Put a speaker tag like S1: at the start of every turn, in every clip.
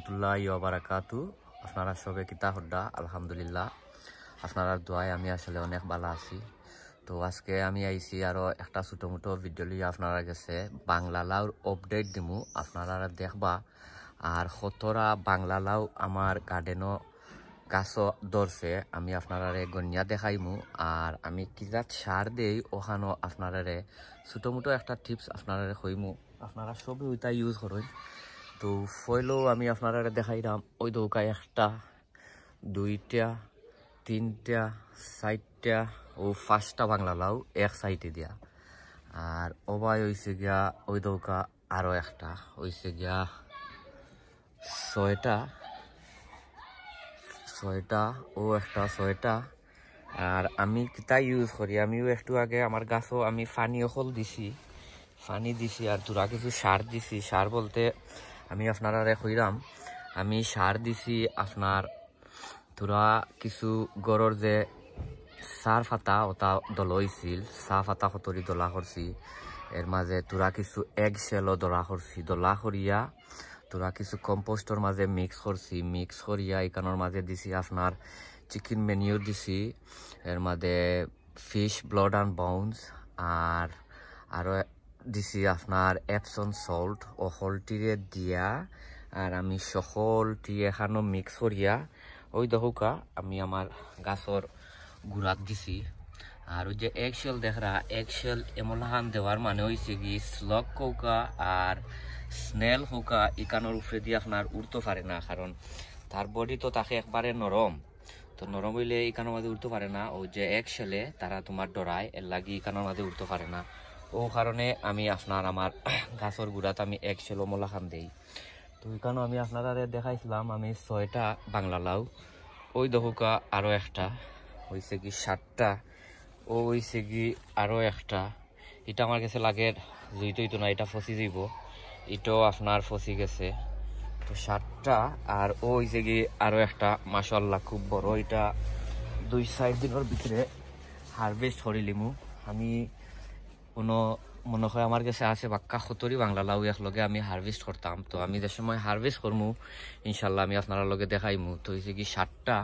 S1: রহমতুল্লাহ ইবরাকাতু আপনারা সবে কিতা হড্ডা আলহামদুলিল্লাহ আপনারা দোয়ায় আমি আসলে অনেক ভালো আছি তো আজকে আমি আইসি আরও একটা ছোটো মোটো ভিডিও লিয়ে আপনারা গেছে বাংলা লাউর অপডেট দিমু আপনারা দেখবা আর সতরা বাংলা লাউ আমার গার্ডেনও গাছও দরছে আমি আপনারারে গনিয়া দেখাইমু আর আমি কিজাত সার দেই ওখানো আপনারারে ছোটো মোটো একটা টিপস আপনারারে হইমু আপনারা সবই ওইটা ইউজ করেন তো ফইলেও আমি আপনারা দেখাইলাম ওই দৌকায় একটা দুইটা তিনটা চারটা ও পাঁচটা বাংলা লাউ এক সাইডে দিয়া আর অবাই হইছে গিয়া ওই দৌকা আরও একটা হয়েছে গিয়া ছয়টা ছয়টা ও একটা ছয়টা আর আমি কিতা ইউজ করি আমিও একটু আগে আমার গাছও আমি ফানি অকল দিছি ফানি দিছি আর তোরা কিছু সার দিছি সার বলতে আমি আপনারা কইরাম আমি সার দিছি আপনার তোরা কিছু গরর যে সার ফাতা ওটা দলইছিল চাহ ফাতা সতরি দলা করছি এর মাজে তোরা কিছু এগ শেলও দলা করছি দলা করিয়া তোরা কিছু কম্পোস্টর মাঝে মিক্স করছি মিক্স করিয়া এখানোর মাঝে দিছি আপনার চিকেন মেনিও দিছি এর মাঝে ফিশ ব্লড অ্যান্ড বাউন্স আর আরও দিছি আপনার এপসন সল্ট অকলটিরে দিয়া আর আমি সকলটি এখানো মিক্স করিয়া ওই দহুকা আমি আমার গাছর গুড়াত দিছি আর ওই যে একশল দেখরা একশল এমলহান দেওয়ার মানে হয়েছে কি স্লক কৌকা আর স্নেল হোকা ইকানোর উপরে দিয়ে আপনার উড়তে পারে না কারণ তার বডি তো তাকে একবারে নরম তো নরম হইলে ইকানোর মাঝে উড়তে পারে না ওই যে একশলে তারা তোমার ডরায় এর লাগি ইকানোর মাঝে উড়তে পারে না ও কারণে আমি আপনার আমার গাছর গুড়াত আমি এক শেলো মোলাখান দিই তো কারণে আমি আপনারা দেখাইছিলাম আমি ছয়টা বাংলা লাউ ওই দহুকা আরও একটা হয়েছে কি সাতটা ও হয়েছে কি আরও একটা এটা আমার কাছে লাগে জুই তো না এটা ফসি যাইব এটাও আপনার ফসি গেছে তো সাতটা আর ও হয়েছে কি আরও একটা মাসাল্লাহ খুব বড় এটা দুই সাইড দিনের ভিতরে হারভেস্ট হরিলিমু আমি কোনো মনে হয় আমার কাছে আছে বাক্কা সতরি বাংলা লাউ একলগে আমি হারভেস্ট করতাম তো আমি যে সময় হারভেস্ট করমু ইনশাল্লাহ আমি আপনার লগে দেখাইমু তো হয়েছে কি সাতটা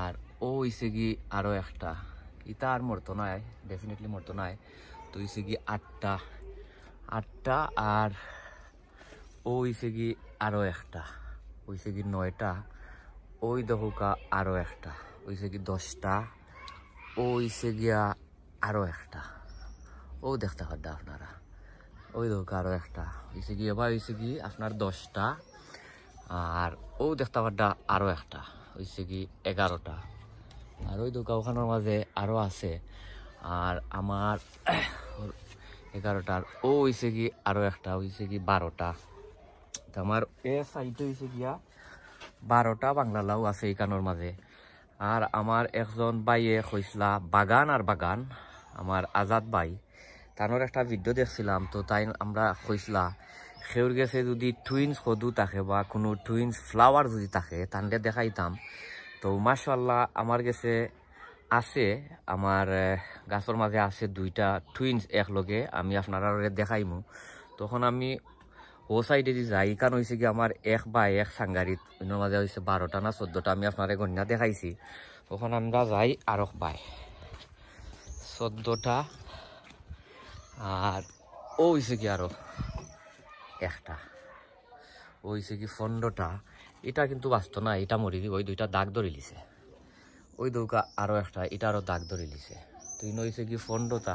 S1: আর ও হয়েছে কি আরও একটা ইতা আর মরতো নাই ডেফিনেটলি মরতো নাই তো হয়েছে কি আটটা আটটা আর ও হয়েছে কি আরও একটা হয়েছে কি নয়টা ওই দহকা আরও একটা হয়েছে কি দশটা ও হয়েছে গিয়া আরও একটা ও দেখতে পারদা আপনারা ওই দেখো আরও একটা হয়েছে কি এবার হয়েছে কি আপনার দশটা আর ও দেখতে পারদা আরও একটা হয়েছে কি এগারোটা আর ওই দোকা ওখানোর মাঝে আরও আছে আর আমার এগারোটার ও হয়েছে কি আরও একটা হয়েছে কি বারোটা তো আমার এ সাইড হয়েছে গিয়া বারোটা বাংলালাও আছে এইখানোর মাঝে আর আমার একজন বাইয়ে হইসলা বাগান আর বাগান আমার আজাদ বাই তানোর একটা ভিডিও দেখছিলাম তো তাই আমরা কইসলা সেউর গেছে যদি টুইন্স সদু থাকে বা কোনো টুইন্স ফ্লাওয়ার যদি থাকে তানলে দেখাইতাম তো মাশাল্লাহ আমার গেছে আছে আমার গাছের মাঝে আছে দুইটা টুইন্স একলগে আমি আপনারা দেখাইমু তখন আমি ও সাইডে যে যাই কারণ হয়েছে কি আমার এক বা এক সাংগারিত অন্য মাঝে হয়েছে বারোটা না চোদ্দোটা আমি আপনারা গণ্যা দেখাইছি তখন আমরা যাই আরক বাই চোদ্দোটা আর ও হয়েছে কি আরো একটা ও কি ফন্ডটা এটা কিন্তু বাঁচত না এটা মরি দিব ওই দুইটা দাগ ধরে লিছে ওই দুকা আরো একটা এটা আরো দাগ ধরে লিছে তুই নইছে কি ফন্ডটা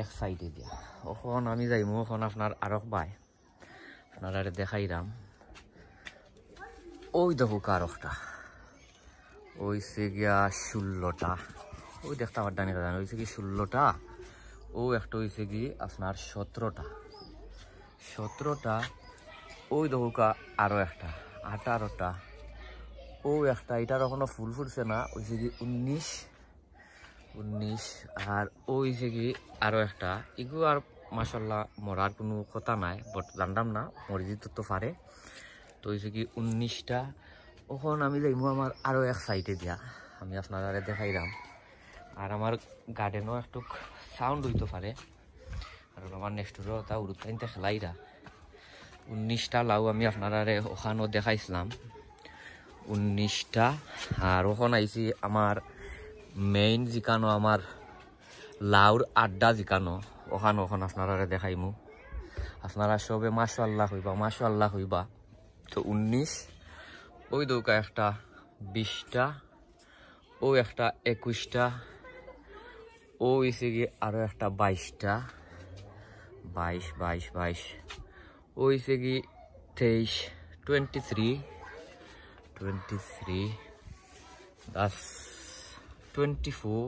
S1: এক সাইডে দিয়া ওখন আমি যাইমু ওখন আপনার আরো বাই আপনার আরে দেখাইলাম ওই দেখো কারকটা ওইছে গিয়া ষোলোটা ওই দেখতে আবার ডানি দাদা ওইছে কি ষোলোটা ও একটা হয়েছে কি আপনার সতেরোটা সতেরোটা ওই দৌকা আরও একটা আঠারোটা ও একটা এটার কখনো ফুল ফুটছে না ওইছে কি উনিশ উনিশ আর ও হয়েছে কি আরও একটা এগু আর মাসাল্লাহ মরার কোনো কথা নাই বট জানতাম না মরিজিত তো পারে তো হয়েছে কি উনিশটা ওখন আমি যাইমু আমার আরও এক সাইডে দিয়া আমি আপনারা দেখাইলাম আর আমার গার্ডেনও একটু সাউন্ড হইতে পারে আর আমার নেক্সট তা উরুত্তাইনতে খেলাইরা উনিশটা লাউ আমি আপনারা ওখানও দেখাইছিলাম উনিশটা আর ওখান আইসি আমার মেইন জিকানো আমার লাউর আড্ডা জিকানো ওখান ওখান আপনারা দেখাইমু আপনারা সবে মাসো আল্লাহ হইবা মাসো আল্লাহ হইবা তো উনিশ ওই দৌকা একটা বিশটা ও একটা একুশটা ও হয়েছে গিয়ে আরও একটা বাইশটা বাইশ বাইশ বাইশ ও হয়েছে কি তেইশ টোয়েন্টি থ্রি টোয়েন্টি থ্রি দাস twenty four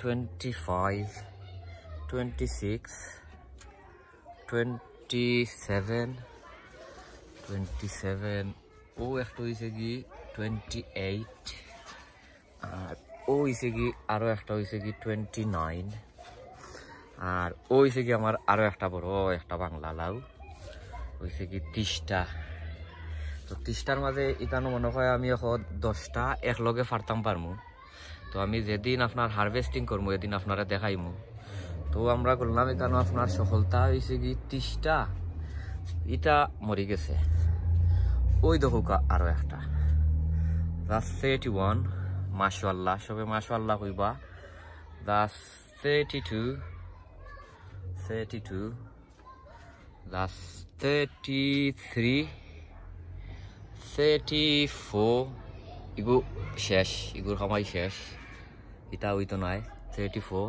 S1: twenty five twenty six twenty seven twenty seven ও একটা হয়েছে কি টোয়েন্টি এইট আর ও হইছে কি আরও একটা হইছে কি টোয়েন্টি নাইন আর ও হইছে কি আমার আরও একটা বড় একটা বাংলা লাউ হইছে কি তিরিশটা তো তিরিশটার মাঝে ইকানো মনে হয় আমি এখন দশটা একলগে ফারতাম পারমু তো আমি যেদিন আপনার হারভেস্টিং করবো এদিন আপনারা দেখাইমু তো আমরা করলাম এখানে আপনার সফলতা হয়েছে কি তিরিশটা ইটা মরি গেছে ওই দেখুকা আরও একটা রাস্তা এইটি ওয়ান মাশাল্লাহ সবে মাশাল্লাহ কইবা টু 32 32 that's 33 34 ইগু শেষ ইগুর সময় শেষ এটা তো নাই থার্টি ফোর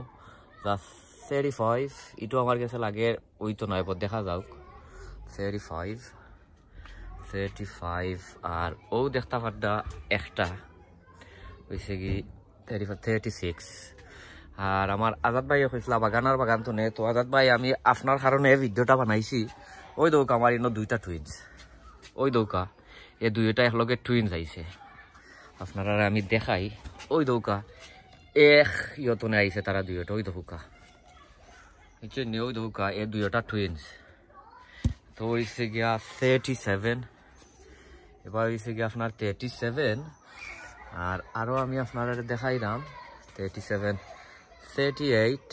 S1: দা থার্টি ফাইভ ইটো আমার কাছে লাগে ওইতো নয় পর দেখা যাওক থার্টি ফাইভ থার্টি ফাইভ আর ও দেখতে পারটা একটা হয়েছে কি আর আমার আজাদ ভাইয়ে কইছিল বাগানার বাগান তো নে তো আজাদ ভাই আমি আপনার কারণে ভিডিওটা বানাইছি ওই দৌকা আমার ইনো দুইটা টুইনস ওই দৌকা এ দুইটা একলগে টুইনস আইছে আপনারা আমি দেখাই ওই দৌকা এক ইয়তনে আইছে তারা দুইটা ওই দৌকা হচ্ছে নে ওই দৌকা এ দুইটা টুইনস তো হয়েছে গিয়া থার্টি সেভেন এবার হয়েছে গিয়া আপনার থার্টি সেভেন আর আরও আমি দেখাই দেখাইলাম thirty seven thirty eight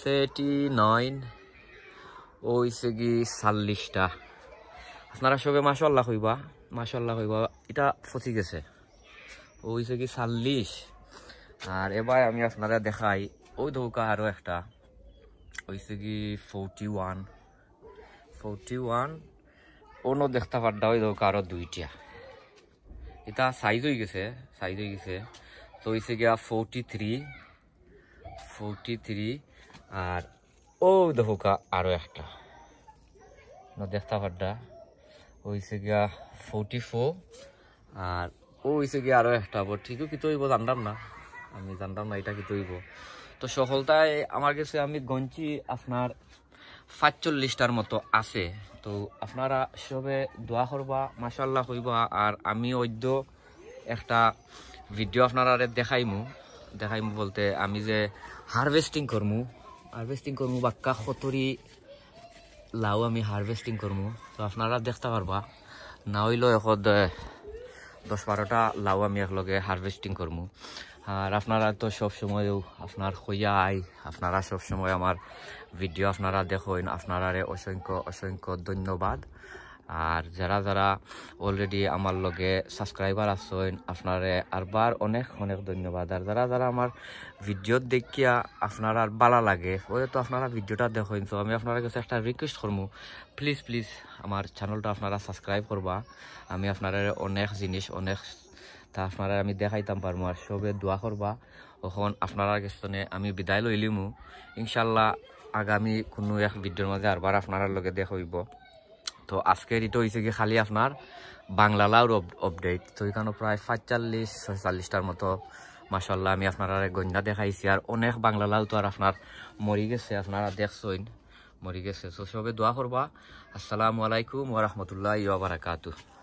S1: thirty nine ওইসে কি চাল্লিশটা আপনারা সবে মাসাল্লাহ হইবা মাসাল্লাহ হইবা এটা ফচি গেছে ওইসে কি চাল্লিশ আর এবার আমি আপনারা দেখাই ওই ধৌকা আরও একটা ওইসে কি ফোরটি ওয়ান ফোরটি ওয়ান অন্য দেখতে পারটা ওই ধৌকা আরও দুইটা এটা সাইজ হয়ে গেছে সাইজ হয়ে গেছে তো হয়েছে গিয়া ফোরটি থ্রি ফোরটি থ্রি আর ও দেখুকা আরও একটা দেখতে পাড্ডা হয়েছে গিয়া ফোরটি ফোর আর ও হয়েছে গিয়া আরও একটা আবার ঠিকও কি হইব জানতাম না আমি জানতাম না এটা কি হইব তো সকলটাই আমার কাছে আমি গঞ্চি আপনার সাতচল্লিশটার মতো আছে তো আপনারা সবে দোয়া করবা মাসাল্লাহ হইবা আর আমি ঐদ্য একটা ভিডিও আপনারা দেখাইমু দেখাইমু বলতে আমি যে হারভেস্টিং করমু হারভেস্টিং করমু বাক্কা খতরি লাউ আমি হারভেস্টিং করমু তো আপনারা দেখতে পারবা না হইলেও এখন দশ বারোটা লাউ আমি একলগে হারভেস্টিং করমু আর আপনারা তো সবসময়ও আপনার হইয়াই আই আপনারা সবসময় আমার ভিডিও আপনারা দেখুন আপনারারে অসংখ্য অসংখ্য ধন্যবাদ আর যারা যারা অলরেডি আমার লগে সাবস্ক্রাইবার আছেন আপনারে আরবার অনেক অনেক ধন্যবাদ আর যারা যারা আমার ভিডিও দেখিয়া আপনার আর বালা লাগে ওই তো আপনারা ভিডিওটা দেখেন তো আমি আপনার কাছে একটা রিকোয়েস্ট করবো প্লিজ প্লিজ আমার চ্যানেলটা আপনারা সাবস্ক্রাইব করবা আমি আপনার অনেক জিনিস অনেক তা আপনারা আমি দেখাইতাম পারবো আর সবে দোয়া করবা তখন আপনারা গেছনে আমি বিদায় লইলিমু ইনশাল্লাহ আগামী কোনো এক ভিডিওর মাঝে আরবার আপনারা লগে দেখাইব তো আজকের এটা হয়েছে কি খালি আপনার বাংলা লাউর আপডেট তো এখানে প্রায় সাতচল্লিশ ছয়চল্লিশটার মতো মাসাল্লাহ আমি আপনারা গন্যা দেখাইছি আর অনেক বাংলা লাউ তো আর আপনার মরি গেছে আপনারা দেখছেন মরি গেছে তো সবে দোয়া করবা আসসালামু আলাইকুম ওরহমতুল্লাহ ইবরাকাতু